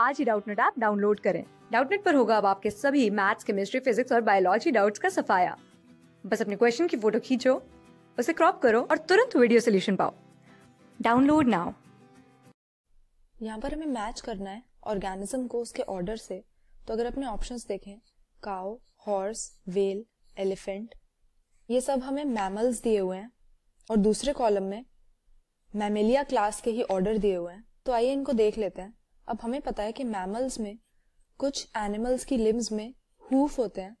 आज ही Doubtnet app download करें डाउटनेट पर होगा अब आपके सभी मैथ्स केमिस्ट्री फिजिक्स और बायोलॉजी डाउट्स का सफाया बस अपने क्वेश्चन की फोटो खींचो उसे क्रॉप करो और तुरंत वीडियो सोल्यूशन पाओ डाउनलोड नाउ यहाँ पर हमें मैच करना है ऑर्गेनिज्म को उसके ऑर्डर से तो अगर अपने ऑप्शंस देखें काओ हॉर्स वेल एलिफेंट ये सब हमें मैमल्स दिए हुए हैं और दूसरे कॉलम में मैमेलिया क्लास के ही ऑर्डर दिए हुए हैं तो आइए इनको देख लेते हैं अब हमें पता है कि मैमल्स में कुछ एनिमल्स की लिम्स में हूफ होते हैं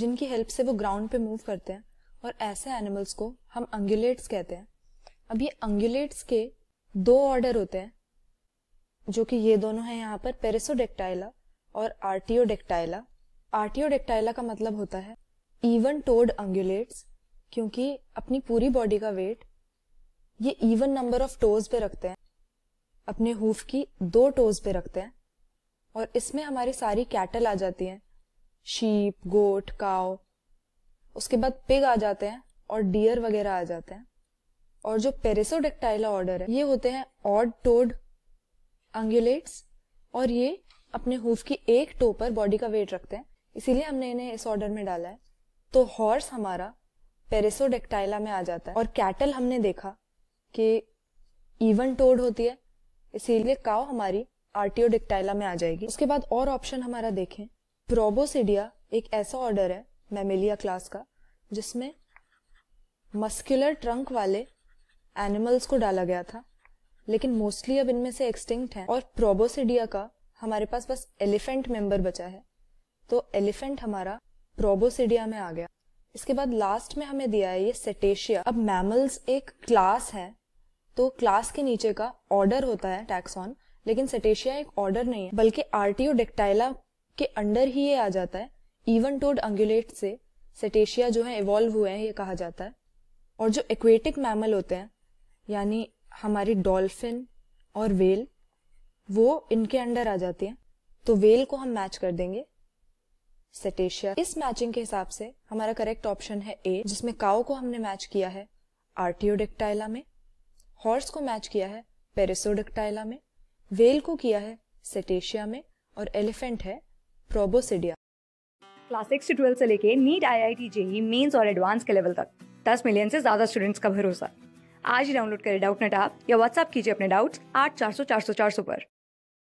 जिनकी हेल्प से वो ग्राउंड पे मूव करते हैं और ऐसे एनिमल्स को हम अंगुलेट्स कहते हैं अब ये अंगुलेट्स के दो ऑर्डर होते हैं जो कि ये दोनों हैं यहाँ पर पेरेसोडेक्टाइला और आर्टियोडेक्टाइला आर्टियोडेक्टाइला का मतलब होता है इवन टोड अंगुलेट्स क्योंकि अपनी पूरी बॉडी का वेट ये इवन नंबर ऑफ टोज पे रखते हैं अपने हूफ की दो टोज पे रखते हैं और इसमें हमारी सारी कैटल आ जाती हैं शीप गोट काव उसके बाद पिग आ जाते हैं और डियर वगैरह आ जाते हैं और जो पेरेसोडेक्टाइला ऑर्डर है ये होते हैं ऑड टोड अंगुलेट्स और ये अपने हुफ की एक टो पर बॉडी का वेट रखते हैं इसीलिए हमने इन्हें इस ऑर्डर में डाला है तो हॉर्स हमारा पेरेसोडेक्टाइला में आ जाता है और कैटल हमने देखा कि इवन टोड होती है इसीलिए काव हमारी आरटीओ डिक्टाइला में आ जाएगी उसके बाद और ऑप्शन हमारा देखें प्रोबोसिडिया एक ऐसा ऑर्डर है मेमेलिया क्लास का जिसमें मस्कुलर ट्रंक वाले एनिमल्स को डाला गया था लेकिन मोस्टली अब इनमें से एक्सटिंक्ट हैं और प्रोबोसिडिया का हमारे पास बस एलिफेंट मेंबर बचा है तो एलिफेंट हमारा प्रोबोसिडिया में आ गया इसके बाद लास्ट में हमें दिया है ये सेटेशिया अब मैमल्स एक क्लास है तो क्लास के नीचे का ऑर्डर होता है टैक्सॉन लेकिन सेटेशिया एक ऑर्डर नहीं है बल्कि आरटीओ डेक्टाइला के अंडर ही ये आ जाता है इवन टोड अंगुलेट से सेटेशिया जो है इवॉल्व हुए हैं ये कहा जाता है और जो एक्वेटिक मैमल होते हैं यानी हमारी डॉल्फिन और वेल वो इनके अंडर आ जाती है तो वेल को हम मैच कर देंगे सेटेशिया इस मैचिंग के हिसाब से हमारा करेक्ट ऑप्शन है ए जिसमें काओ को हमने मैच किया है आरटीओ डेक्टाइला में हॉर्स को मैच किया है पेरेसोडक्टाइला में वेल को किया है सेटेशिया में और एलिफेंट है प्रोबोसिडिया क्लास सिक्स ट्वेल्थ से लेके NEET I I T JEE mains और एडवांस के लेवल तक दस मिलियन से ज्यादा स्टूडेंट्स का भरोसा आज ही डाउनलोड करें डाउट नेट आप या व्हाट्सअप कीजिए अपने डाउट्स आठ चार सौ चार सौ चार सौ पर